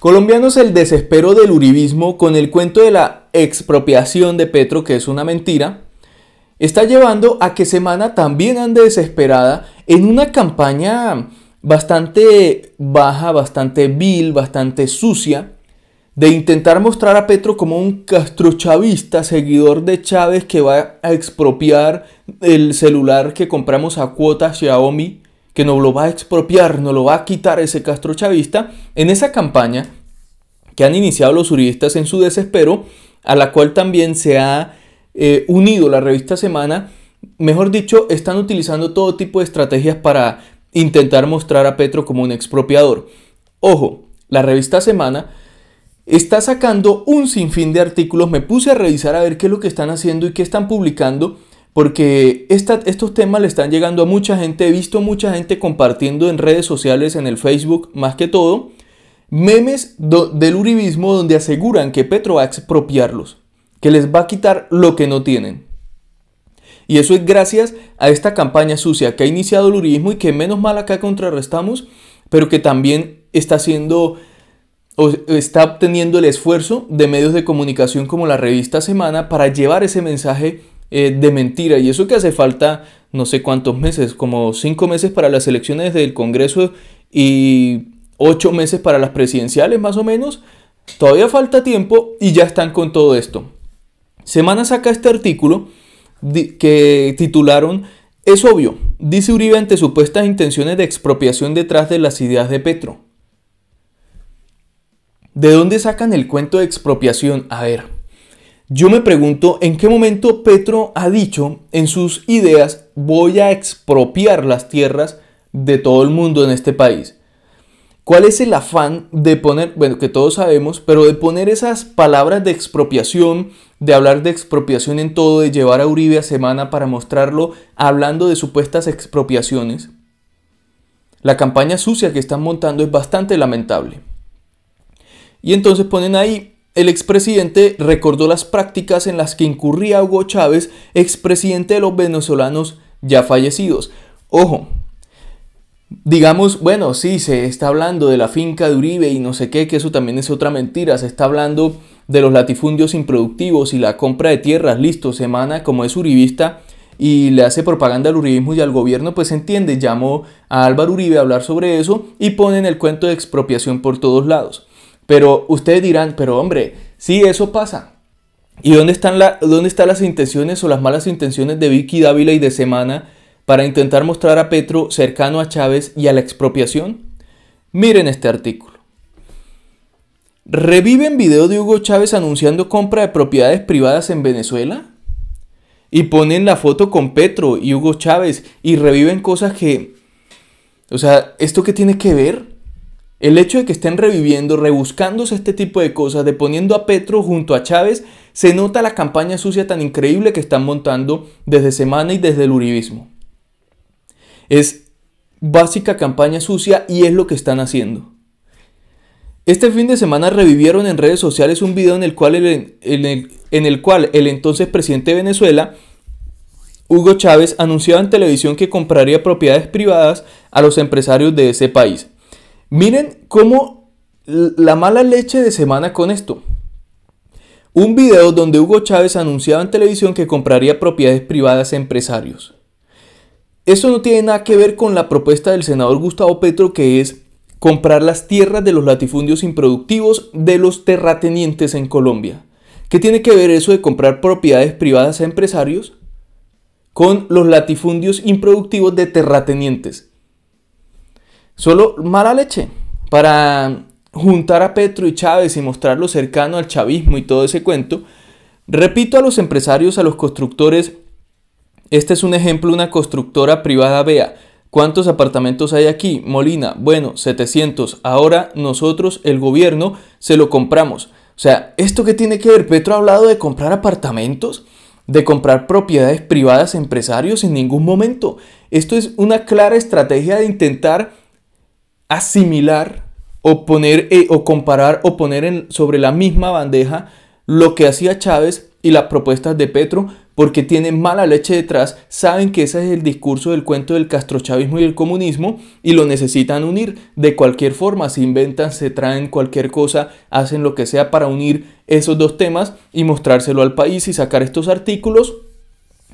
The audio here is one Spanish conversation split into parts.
Colombianos el desespero del uribismo con el cuento de la expropiación de Petro, que es una mentira, está llevando a que Semana también ande desesperada en una campaña bastante baja, bastante vil, bastante sucia, de intentar mostrar a Petro como un castrochavista, seguidor de Chávez que va a expropiar el celular que compramos a cuota Xiaomi que nos lo va a expropiar, no lo va a quitar ese Castro chavista, en esa campaña que han iniciado los suristas en su desespero, a la cual también se ha eh, unido la revista Semana, mejor dicho, están utilizando todo tipo de estrategias para intentar mostrar a Petro como un expropiador. Ojo, la revista Semana está sacando un sinfín de artículos, me puse a revisar a ver qué es lo que están haciendo y qué están publicando, porque estos temas le están llegando a mucha gente. He visto mucha gente compartiendo en redes sociales, en el Facebook más que todo, memes del Uribismo donde aseguran que Petro va a expropiarlos, que les va a quitar lo que no tienen. Y eso es gracias a esta campaña sucia que ha iniciado el Uribismo y que menos mal acá contrarrestamos, pero que también está haciendo o está obteniendo el esfuerzo de medios de comunicación como la revista Semana para llevar ese mensaje eh, de mentira. Y eso que hace falta no sé cuántos meses, como cinco meses para las elecciones del Congreso y ocho meses para las presidenciales más o menos. Todavía falta tiempo y ya están con todo esto. Semana saca este artículo que titularon Es obvio, dice Uribe ante supuestas intenciones de expropiación detrás de las ideas de Petro. ¿De dónde sacan el cuento de expropiación? A ver, yo me pregunto en qué momento Petro ha dicho en sus ideas voy a expropiar las tierras de todo el mundo en este país. ¿Cuál es el afán de poner, bueno, que todos sabemos, pero de poner esas palabras de expropiación, de hablar de expropiación en todo, de llevar a Uribe a semana para mostrarlo hablando de supuestas expropiaciones? La campaña sucia que están montando es bastante lamentable. Y entonces ponen ahí el expresidente recordó las prácticas en las que incurría Hugo Chávez, expresidente de los venezolanos ya fallecidos. Ojo, digamos, bueno, sí, se está hablando de la finca de Uribe y no sé qué, que eso también es otra mentira, se está hablando de los latifundios improductivos y la compra de tierras, listo, semana, como es uribista y le hace propaganda al uribismo y al gobierno, pues entiende, llamó a Álvaro Uribe a hablar sobre eso y ponen el cuento de expropiación por todos lados. Pero ustedes dirán, pero hombre, sí, eso pasa. ¿Y dónde están, dónde están las intenciones o las malas intenciones de Vicky Dávila y de Semana para intentar mostrar a Petro cercano a Chávez y a la expropiación? Miren este artículo. ¿Reviven video de Hugo Chávez anunciando compra de propiedades privadas en Venezuela? Y ponen la foto con Petro y Hugo Chávez y reviven cosas que... O sea, ¿esto qué tiene que ver? El hecho de que estén reviviendo, rebuscándose este tipo de cosas, de poniendo a Petro junto a Chávez, se nota la campaña sucia tan increíble que están montando desde Semana y desde el Uribismo. Es básica campaña sucia y es lo que están haciendo. Este fin de semana revivieron en redes sociales un video en el cual el, en el cual el entonces presidente de Venezuela Hugo Chávez anunciaba en televisión que compraría propiedades privadas a los empresarios de ese país. Miren cómo la mala leche de semana con esto. Un video donde Hugo Chávez anunciaba en televisión que compraría propiedades privadas a empresarios. Eso no tiene nada que ver con la propuesta del senador Gustavo Petro que es comprar las tierras de los latifundios improductivos de los terratenientes en Colombia. ¿Qué tiene que ver eso de comprar propiedades privadas a empresarios con los latifundios improductivos de terratenientes? Solo mala leche para juntar a Petro y Chávez y mostrarlo cercano al chavismo y todo ese cuento. Repito a los empresarios, a los constructores, este es un ejemplo, una constructora privada vea. ¿Cuántos apartamentos hay aquí? Molina, bueno, 700. Ahora nosotros, el gobierno, se lo compramos. O sea, ¿esto qué tiene que ver? Petro ha hablado de comprar apartamentos, de comprar propiedades privadas a empresarios en ningún momento. Esto es una clara estrategia de intentar asimilar o poner eh, o comparar o poner sobre la misma bandeja lo que hacía Chávez y las propuestas de Petro, porque tienen mala leche detrás, saben que ese es el discurso del cuento del castrochavismo y el comunismo y lo necesitan unir de cualquier forma, se inventan, se traen cualquier cosa, hacen lo que sea para unir esos dos temas y mostrárselo al país y sacar estos artículos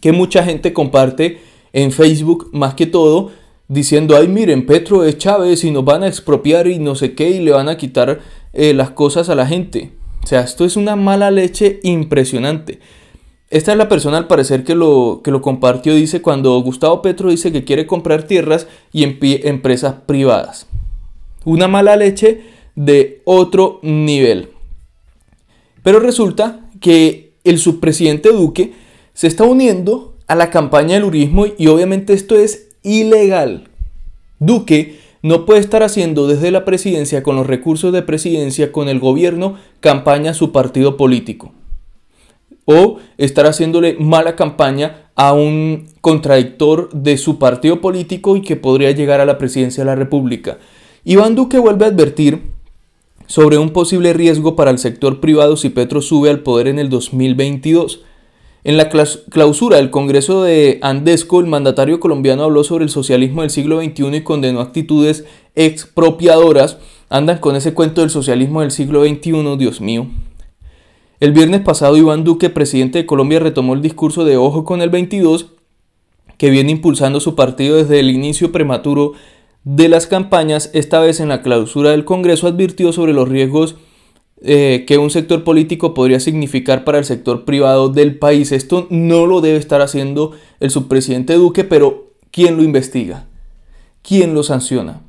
que mucha gente comparte en Facebook más que todo, diciendo, ay miren, Petro es Chávez y nos van a expropiar y no sé qué y le van a quitar eh, las cosas a la gente. O sea, esto es una mala leche impresionante. Esta es la persona al parecer que lo, que lo compartió, dice cuando Gustavo Petro dice que quiere comprar tierras y empresas privadas. Una mala leche de otro nivel. Pero resulta que el subpresidente Duque se está uniendo a la campaña del urismo y obviamente esto es ilegal. Duque no puede estar haciendo desde la presidencia, con los recursos de presidencia, con el gobierno, campaña a su partido político. O estar haciéndole mala campaña a un contradictor de su partido político y que podría llegar a la presidencia de la República. Iván Duque vuelve a advertir sobre un posible riesgo para el sector privado si Petro sube al poder en el 2022. En la clausura del Congreso de Andesco, el mandatario colombiano habló sobre el socialismo del siglo XXI y condenó actitudes expropiadoras. Andan con ese cuento del socialismo del siglo XXI, Dios mío. El viernes pasado, Iván Duque, presidente de Colombia, retomó el discurso de Ojo con el 22, que viene impulsando su partido desde el inicio prematuro de las campañas. Esta vez en la clausura del Congreso advirtió sobre los riesgos eh, que un sector político podría significar para el sector privado del país. Esto no lo debe estar haciendo el subpresidente Duque, pero ¿quién lo investiga? ¿Quién lo sanciona?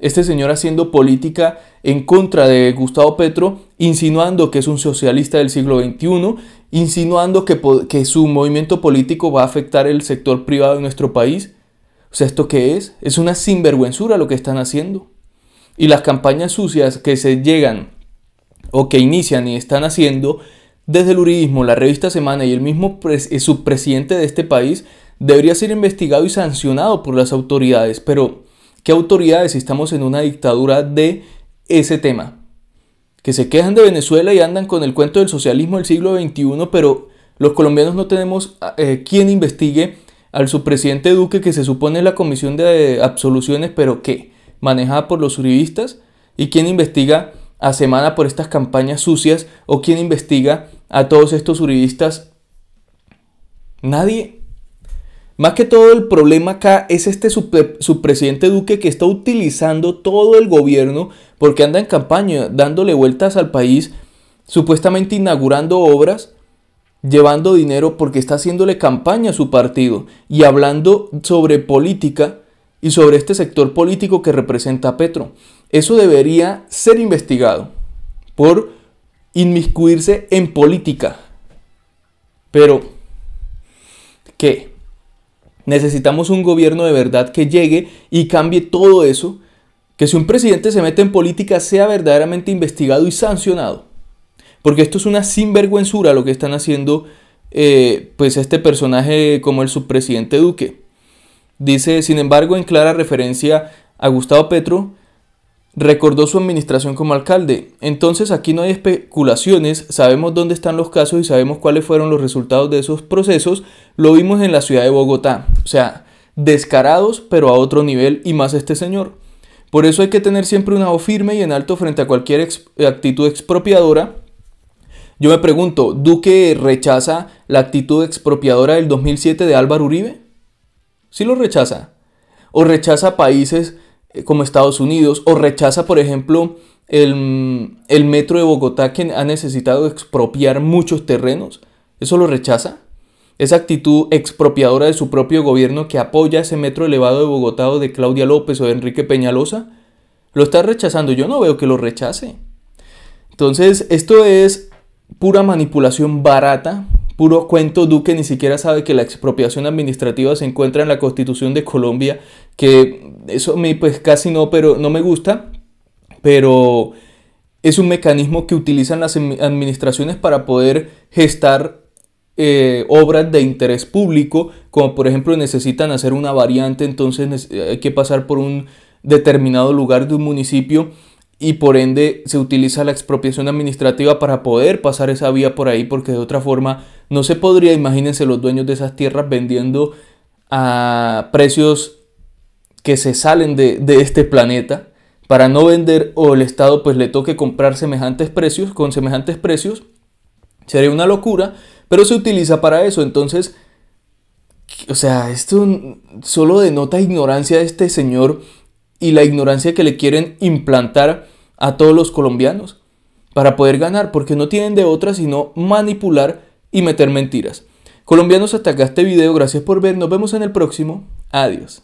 Este señor haciendo política en contra de Gustavo Petro, insinuando que es un socialista del siglo XXI, insinuando que, su movimiento político va a afectar el sector privado de nuestro país. O sea, ¿esto qué es? Es una sinvergüenzura lo que están haciendo. Y las campañas sucias que se llegan o que inician y están haciendo desde el Uribismo, la revista Semana y el mismo eh, subpresidente de este país debería ser investigado y sancionado por las autoridades. Pero, ¿qué autoridades si estamos en una dictadura de ese tema? Que se quejan de Venezuela y andan con el cuento del socialismo del siglo XXI, pero los colombianos no tenemos ah, eh, quien investigue al subpresidente Duque, que se supone la comisión de absoluciones, pero que manejada por los uribistas, y quien investiga a Semana por estas campañas sucias o quien investiga a todos estos uribistas? Nadie. Más que todo el problema acá es este subpresidente Duque que está utilizando todo el gobierno porque anda en campaña dándole vueltas al país, supuestamente inaugurando obras, llevando dinero porque está haciéndole campaña a su partido y hablando sobre política y sobre este sector político que representa a Petro eso debería ser investigado por inmiscuirse en política. Pero, ¿qué? Necesitamos un gobierno de verdad que llegue y cambie todo eso. Que si un presidente se mete en política sea verdaderamente investigado y sancionado. Porque esto es una sinvergüenzura lo que están haciendo eh, pues este personaje como el subpresidente Duque. Dice, sin embargo, en clara referencia a Gustavo Petro, Recordó su administración como alcalde. Entonces aquí no hay especulaciones, sabemos dónde están los casos y sabemos cuáles fueron los resultados de esos procesos. Lo vimos en la ciudad de Bogotá. O sea, descarados pero a otro nivel y más este señor. Por eso hay que tener siempre una voz firme y en alto frente a cualquier actitud expropiadora. Yo me pregunto, ¿Duque rechaza la actitud expropiadora del 2007 de Álvaro Uribe? Sí lo rechaza. ¿O rechaza países eh, como Estados Unidos o rechaza, por ejemplo, el, metro de Bogotá que ha necesitado expropiar muchos terrenos. ¿Eso lo rechaza? Esa actitud expropiadora de su propio gobierno que apoya ese metro elevado de Bogotá o de Claudia López o de Enrique Peñalosa, lo está rechazando. Yo no veo que lo rechace. Entonces, esto es pura manipulación barata, puro cuento Duque ni siquiera sabe que la expropiación administrativa se encuentra en la Constitución de Colombia que eso me pues casi no, pero no me gusta, pero es un mecanismo que utilizan las administraciones para poder gestar eh, obras de interés público, como por ejemplo necesitan hacer una variante, entonces hay que pasar por un determinado lugar de un municipio y por ende se utiliza la expropiación administrativa para poder pasar esa vía por ahí, porque de otra forma no se podría, imagínense los dueños de esas tierras vendiendo a precios que se salen de, este planeta para no vender o el Estado pues le toque comprar semejantes precios con semejantes precios sería una locura pero se utiliza para eso entonces o sea esto solo denota ignorancia de este señor y la ignorancia que le quieren implantar a todos los colombianos para poder ganar porque no tienen de otra sino manipular y meter mentiras colombianos hasta acá este video gracias por ver nos vemos en el próximo adiós